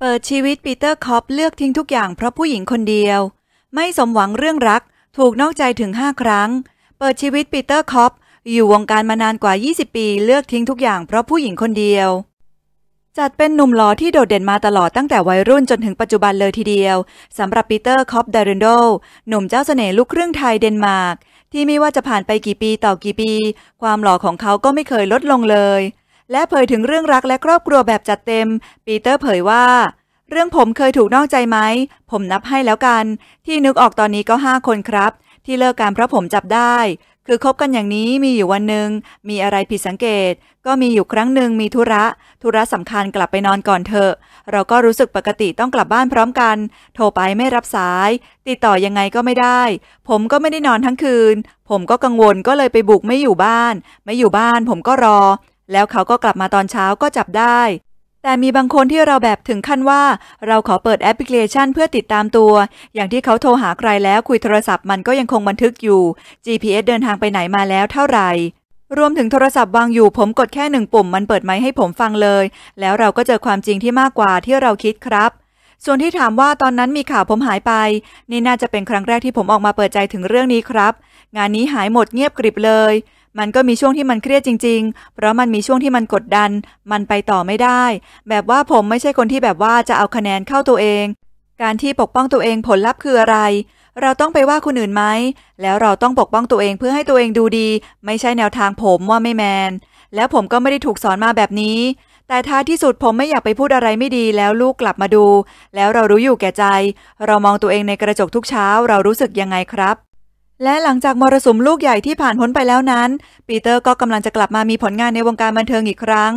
เปิดชีวิตปีเตอร์คอปเลือกทิ้งทุกอย่างเพราะผู้หญิงคนเดียว ไม่สมหวังเรื่องรักถูกนอกใจถึง 5 ครั้ง เปิดชีวิตปีเตอร์คอปอยู่วงการมานานกว่า20 ปี เลือกทิ้งทุกอย่างเพราะผู้หญิงคนเดียว จัดเป็นหนุ่มหล่อที่โดดเด่นมาตลอดตั้งแต่วัยรุ่นจนถึงปัจจุบันเลยทีเดียว สำหรับปีเตอร์คอปดารินโดหนุ่มเจ้าเสน่ห์ลูกครึ่งไทยเดนมาร์กที่ไม่ว่าจะผ่านไปกี่ปีต่อกี่ปี ความหล่อของเขาก็ไม่เคยลดลงเลยและเผยถึงเรื่องรักและครอบครัวแบบจัดเต็ม ปีเตอร์เผยว่า เรื่องผมเคยถูกนอกใจไหม ผมนับให้แล้วกัน ที่นึกออกตอนนี้ก็ 5 คนครับ ที่เลิกการเพราะผมจับได้ คือคบกันอย่างนี้มีอยู่วันหนึ่ง มีอะไรผิดสังเกต ก็มีอยู่ครั้งหนึ่งมีธุระ ธุระสำคัญกลับไปนอนก่อนเถอะ เราก็รู้สึกปกติต้องกลับบ้านพร้อมกัน โทรไปไม่รับสาย ติดต่อยังไงก็ไม่ได้ ผมก็ไม่ได้นอนทั้งคืน ผมก็กังวลก็เลยไปบุกไม่อยู่บ้าน ไม่อยู่บ้าน ผมก็รอแล้วเขาก็กลับมาตอนเช้าก็จับได้ แต่มีบางคนที่เราแบบถึงขั้นว่า เราขอเปิดแอปพลิเคชันเพื่อติดตามตัว อย่างที่เขาโทรหาใครแล้วคุยโทรศัพท์มันก็ยังคงบันทึกอยู่ GPS เดินทางไปไหนมาแล้วเท่าไหร่ รวมถึงโทรศัพท์วางอยู่ผมกดแค่หนึ่งปุ่มมันเปิดไมให้ผมฟังเลย แล้วเราก็เจอความจริงที่มากกว่าที่เราคิดครับ ส่วนที่ถามว่าตอนนั้นมีข่าวผมหายไป นี่น่าจะเป็นครั้งแรกที่ผมออกมาเปิดใจถึงเรื่องนี้ครับ งานนี้หายหมดเงียบกริบเลยมันก็มีช่วงที่มันเครียดจริงๆ เพราะมันมีช่วงที่มันกดดัน มันไปต่อไม่ได้ แบบว่าผมไม่ใช่คนที่แบบว่าจะเอาคะแนนเข้าตัวเอง การที่ปกป้องตัวเองผลลัพธ์คืออะไร เราต้องไปว่าคนอื่นไหม แล้วเราต้องปกป้องตัวเองเพื่อให้ตัวเองดูดี ไม่ใช่แนวทางผมว่าไม่แมน แล้วผมก็ไม่ได้ถูกสอนมาแบบนี้ แต่ท้ายที่สุดผมไม่อยากไปพูดอะไรไม่ดีแล้วลูกกลับมาดู แล้วเรารู้อยู่แก่ใจ เรามองตัวเองในกระจกทุกเช้าเรารู้สึกยังไงครับและหลังจากมรสุมลูกใหญ่ที่ผ่านพ้นไปแล้วนั้น ปีเตอร์ก็กำลังจะกลับมามีผลงานในวงการบันเทิงอีกครั้ง